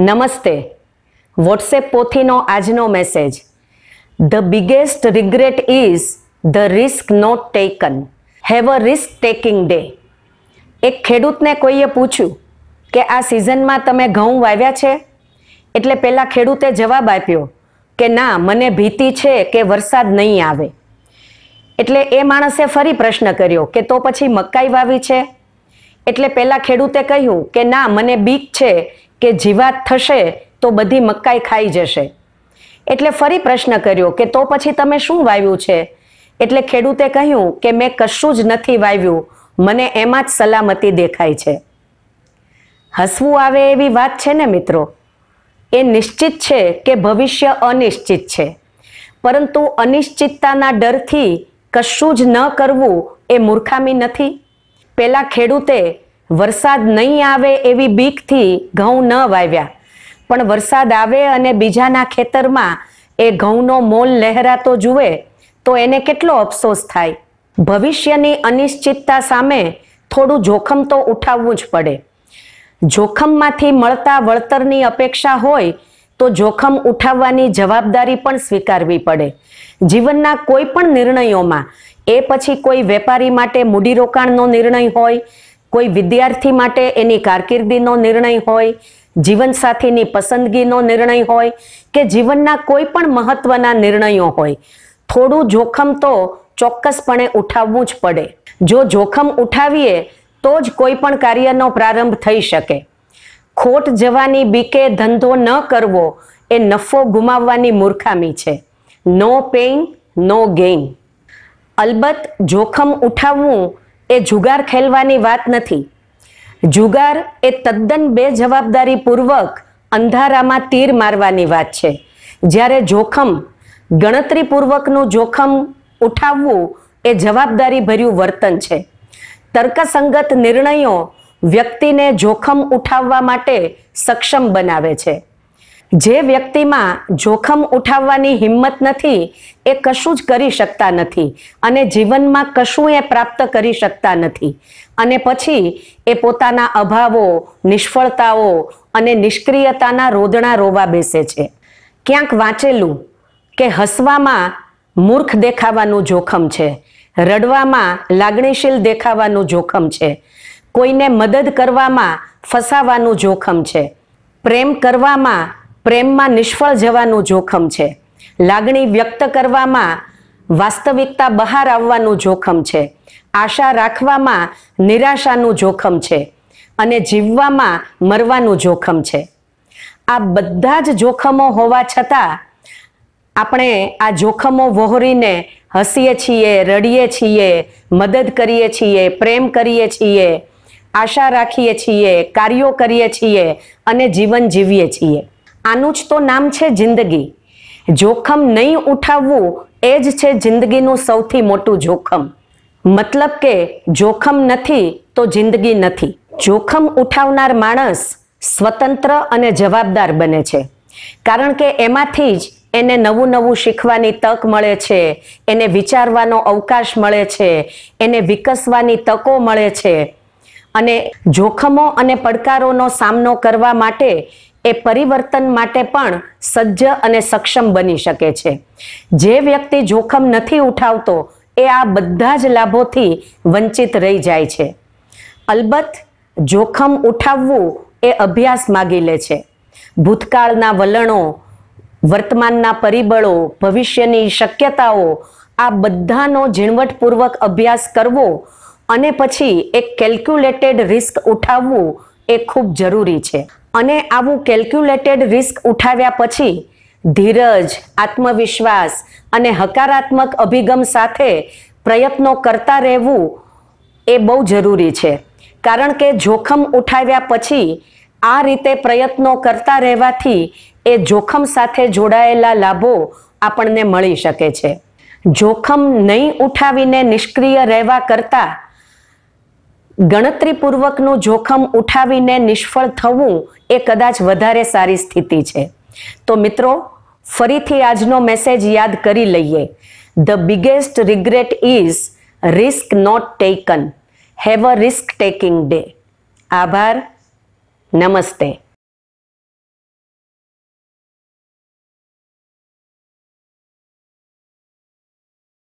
નમસ્તે વોટ્સએપ પોથીનો આજનો message the biggest regret is the risk not taken have a risk taking day એક ખેડૂતને કોઈએ પૂછ્યું કે આ સિઝનમાં તમે ઘઉં વાવ્યા છે એટલે પહેલાં ખેડૂતે જવાબ આપ્યો કે ના મને ભીતિ છે કે વરસાદ નહીં આવે એટલે એ માણસે ફરી પ્રશ્ન કર્યો કે તો પછી મકાઈ વાવી છે એટલે પહેલાં ખેડૂતે કહ્યું કે ના મને બીક છે કે જીવાત થશે તો બધી મકાઈ ખાઈ જશે એટલે ફરી પ્રશ્ન કર્યો કે તો પછી તમે શું વાવ્યું છે એટલે ખેડૂતે કહ્યું કે મેં કશું જ નથી વાવ્યું મને એમાં જ સલામતી દેખાય છે હસવું આવે એવી વાત છે ને મિત્રો એ નિશ્ચિત છે કે ભવિષ્ય અનિશ્ચિત છે પરંતુ અનિશ્ચિતતાના ડરથી કશું જ ન કરવું એ મૂર્ખામી નથી પેલા ખેડૂતે વરસાદ નહીં આવે એવી બીકથી ઘઉં ન વાવ્યા પણ વરસાદ આવે અને બીજાના ખેતરમાં એ ઘઉંનો મોલ લહેરાતો જુએ તો એને કેટલો અફસોસ થાય ભવિષ્યની અનિશ્ચિતતા સામે થોડું જોખમ તો ઉઠાવવું જ પડે જોખમમાંથી મળતા વળતરની અપેક્ષા હોય તો જોખમ ઉઠાવવાની જવાબદારી પણ સ્વીકારવી પડે જીવનના કોઈ પણ નિર્ણયોમાં એ પછી કોઈ વેપારી માટે મૂડીરોકાણનો નિર્ણય હોય કોઈ વિદ્યાર્થી માટે એની કારકિર્દીનો નિર્ણય હોય જીવનસાથીની પસંદગીનો નિર્ણય હોય કે જીવનના કોઈ પણ મહત્વના નિર્ણયો હોય થોડું જોખમ તો ચોક્કસપણે ઉઠાવવું જ પડે જો જોખમ ઉઠાવીએ તો જ કોઈ પણ કાર્યનો પ્રારંભ થઈ શકે ખોટ જવાની બીકે ધંધો ન કરવો એ નફો ગુમાવવાની મૂર્ખામી છે નો પેઇન નો ગેઇન અલબત્ત જોખમ ઉઠાવવું એ જુગાર ખેલવાની વાત નથી જુગાર એ તદ્દન બે બેજવાબદારીપૂર્વક અંધારામાં તીર મારવાની વાત છે જ્યારે જોખમ ગણતરીપૂર્વકનું જોખમ ઉઠાવવું એ જવાબદારી ભર્યું વર્તન છે તર્કસંગત નિર્ણયો વ્યક્તિને જોખમ ઉઠાવવા માટે સક્ષમ બનાવે છે જે વ્યક્તિમાં જોખમ ઉઠાવવાની હિંમત નથી એ કશું જ કરી શકતા નથી અને જીવનમાં કશું એ પ્રાપ્ત કરી શકતા નથી અને પછી એ પોતાના અભાવો નિષ્ફળતાઓ અને નિષ્ક્રિયતાના રોદણા રોવા બેસે છે ક્યાંક વાંચેલું કે હસવામાં મૂર્ખ દેખાવાનું જોખમ છે રડવામાં લાગણીશીલ દેખાવાનું જોખમ છે કોઈને મદદ કરવામાં ફસાવાનું જોખમ છે પ્રેમ કરવામાં પ્રેમમાં નિષ્ફળ જવાનું જોખમ છે લાગણી વ્યક્ત કરવામાં વાસ્તવિકતા બહાર આવવાનું જોખમ છે આશા રાખવામાં નિરાશાનું જોખમ છે અને જીવવામાં મરવાનું જોખમ છે આ બધા જ જોખમો હોવા છતાં આપણે આ જોખમો વહોરીને હસીએ છીએ રડીએ છીએ મદદ કરીએ છીએ પ્રેમ કરીએ છીએ આશા રાખીએ છીએ કાર્યો કરીએ છીએ અને જીવન જીવીએ છીએ આનું જ તો નામ છે જિંદગી જોખમ નહીં ઉઠાવવું એ જ છે જિંદગીનું સૌથી મોટું જોખમ મતલબ કે જોખમ નથી તો જિંદગી નથી જોખમ ઉઠાવનાર માણસ સ્વતંત્ર અને જવાબદાર બને છે કારણ કે એમાંથી જ એને નવું નવું શીખવાની તક મળે છે એને વિચારવાનો અવકાશ મળે છે એને વિકસવાની તકો મળે છે અને જોખમો અને પડકારોનો સામનો કરવા માટે એ પરિવર્તન માટે પણ સજ્જ અને સક્ષમ બની શકે છે જે વ્યક્તિ જોખમ નથી ઉઠાવતો એ આ બધા જ લાભોથી વંચિત રહી જાય છે અલબત્ત જોખમ ઉઠાવવું એ અભ્યાસ માગી લે છે ભૂતકાળના વલણો વર્તમાનના પરિબળો ભવિષ્યની શક્યતાઓ આ બધાનો ઝીણવટપૂર્વક અભ્યાસ કરવો અને પછી એક કેલ્ક્યુલેટેડ રિસ્ક ઉઠાવવું એ ખૂબ જરૂરી છે અને આવું કેલ્ક્યુલેટેડ રિસ્ક ઉઠાવ્યા પછી ધીરજ આત્મવિશ્વાસ અને હકારાત્મક અભિગમ સાથે પ્રયત્નો કરતા રહેવું એ બહુ જરૂરી છે કારણ કે જોખમ ઉઠાવ્યા પછી આ રીતે પ્રયત્નો કરતા રહેવાથી એ જોખમ સાથે જોડાયેલા લાભો આપણને મળી શકે છે જોખમ નહીં ઉઠાવીને નિષ્ક્રિય રહેવા કરતાં ગણતરીપૂર્વકનું જોખમ ઉઠાવીને નિષ્ફળ થવું એ કદાચ વધારે સારી સ્થિતિ છે તો મિત્રો ફરીથી આજનો મેસેજ યાદ કરી લઈએ the biggest regret is risk not taken have a risk taking day આભાર નમસ્તે